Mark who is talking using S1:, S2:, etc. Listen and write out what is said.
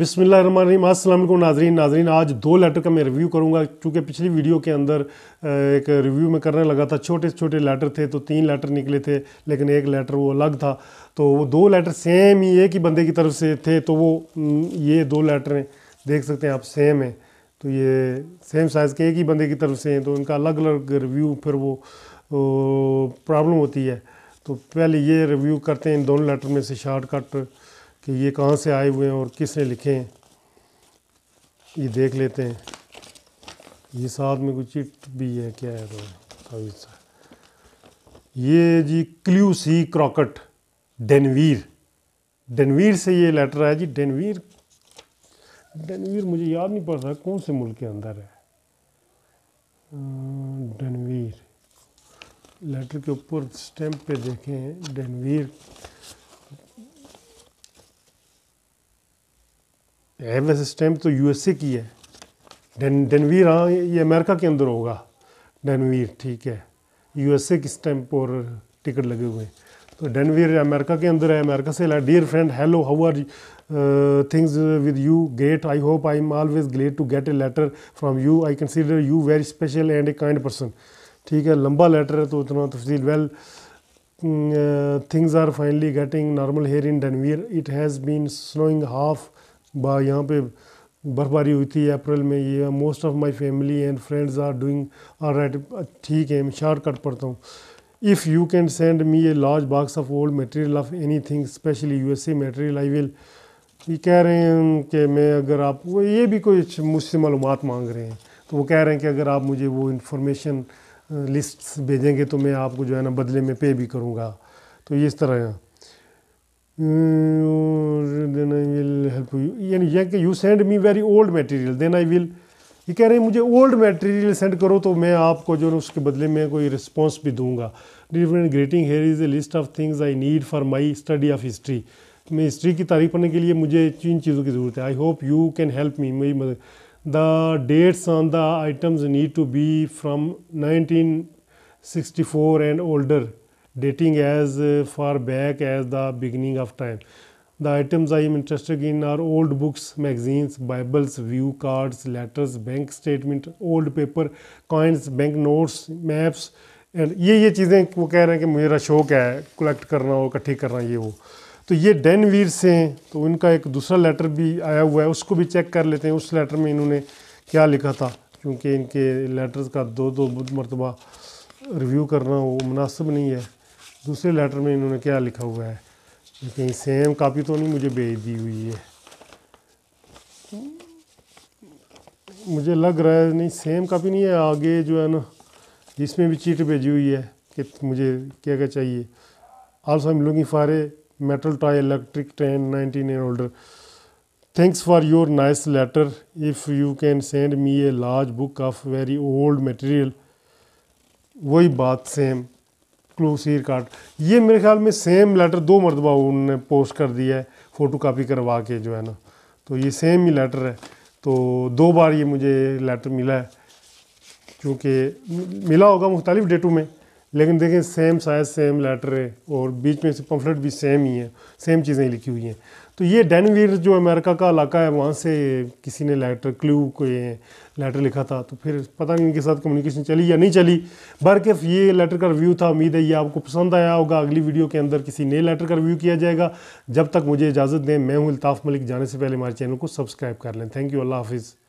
S1: Rim Aslam नाजरीन नाजरीन आज दो लेटर का मैं रिव्यू करूंगा क्योंकि पिछली वीडियो के अंदर एक रिव्यू में करने लगा था छोटे छोटे लेटर थे तो तीन लेटर निकले थे लेकिन एक लेटर वो अलग था तो वो दो लेटर सेम ही एक ही बंदे की तरफ से थे तो वो ये दो लेटर हैं देख सकते हैं आप सेम हैं तो ये सेम साइज़ के एक ही बंदे की तरफ से हैं तो इनका अलग अलग रिव्यू फिर वो प्रॉब्लम होती है तो पहले ये रिव्यू करते हैं इन दोनों लेटर में से शॉर्टकट कि ये कहाँ से आए हुए हैं और किसने लिखे हैं ये देख लेते हैं ये साथ में कोई चिट भी है क्या है तो ये जी क्ल्यू सी क्रॉकट डेनवीर डेनवीर से ये लेटर है जी डेनवीर डेनवीर मुझे याद नहीं पड़ रहा कौन से मुल्क के अंदर है डेनवीर लेटर के ऊपर स्टैम्प पे देखें डेनवीर एवेंस स्टैम्प तो यूएसए की है डेन डेनवीर हाँ ये अमेरिका के अंदर होगा डेनवीर ठीक है यूएसए की स्टैम्प और टिकट लगे हुए हैं तो डेनवीर अमेरिका के अंदर है अमेरिका से dear friend hello how are things with you great I hope I am always great to get a letter from you I consider you very special and a kind person ठीक है लंबा letter है तो उतना तफसील well things are finally getting normal here in Denver it has been snowing half बा यहाँ पे बर्फबारी हुई थी अप्रैल में ये most of my family and friends are doing are right ठीक है मैं कट पढ़ता हूँ if you can send me a large box of old material of anything especially U S A material I will ये कह रहे हैं कि मैं अगर आप वो ये भी कोई मुझसे मालूम मांग रहे हैं तो वो कह रहे हैं कि अगर आप मुझे वो इंफॉर्मेशन लिस्ट uh, भेजेंगे तो मैं आपको जो है ना बदले में पे भी करूँगा तो ये इस तरह है then I will help you यानी यह कि you send me very old material then I will ये कह रहे हैं मुझे ओल्ड मटेरियल सेंड करो तो मैं आपको जो है उसके बदले में कोई रिस्पॉन्स भी दूंगा different greeting here is a list of things I need for my study of history मैं हिस्ट्री की तारीफ पढ़ने के लिए मुझे इन चीज़ों की ज़रूरत है I hope you can help me मेरी मदद the dates on the items need to be from nineteen sixty four and older dating as far back as the beginning of time. The items I am interested in are old books, magazines, Bibles, view cards, letters, bank statement, old paper, coins, bank notes, maps. And ये ये चीज़ें वो कह रहे हैं कि मेरा शौक है कलेक्ट करना हो इकट्ठी करना ये हो तो ये डेन वीर से हैं तो उनका एक दूसरा लेटर भी आया हुआ है उसको भी चेक कर लेते हैं उस लेटर में इन्होंने क्या लिखा था क्योंकि इनके लेटर्स का दो दो मरतबा रिव्यू करना वो मुनासिब नहीं है दूसरे लेटर में इन्होंने क्या लिखा हुआ है कहीं सेम कापी तो नहीं मुझे भेज दी हुई है मुझे लग रहा है नहीं सेम कापी नहीं है आगे जो है ना इसमें भी चीट भेजी हुई है कि मुझे क्या क्या चाहिए also I am looking for a metal toy electric train nineteen year older thanks for your nice letter if you can send me a large book of very old material वही बात सेम क्लोसीर कार्ड ये मेरे ख्याल में same letter दो मरतबा उन्होंने post कर दिया है फ़ोटो कापी करवा के जो है ना तो ये सेम ही लेटर है तो दो बार ये मुझे लेटर मिला है क्योंकि मिला होगा मुख्तलिफ़ डेटों में लेकिन देखें सेम साइज सेम लेटर है और बीच में से पम्फलेट भी सेम ही है सेम चीज़ें लिखी हुई हैं तो ये डेनवीर जो अमेरिका का इलाका है वहाँ से किसी ने लेटर क्लू को ये लेटर लिखा था तो फिर पता नहीं इनके साथ कम्युनिकेशन चली या नहीं चली बरकेफ ये लेटर का रिव्यू था उम्मीद है ये आपको पसंद आया होगा अगली वीडियो के अंदर किसी नए लेटर का रिव्यू किया जाएगा जब तक मुझे इजाज़त दें मैं हूँ अल्ताफ़ मलिक जाने से पहले हमारे चैनल को सब्सक्राइब कर लें थैंक यू अल्लाह हाफिज़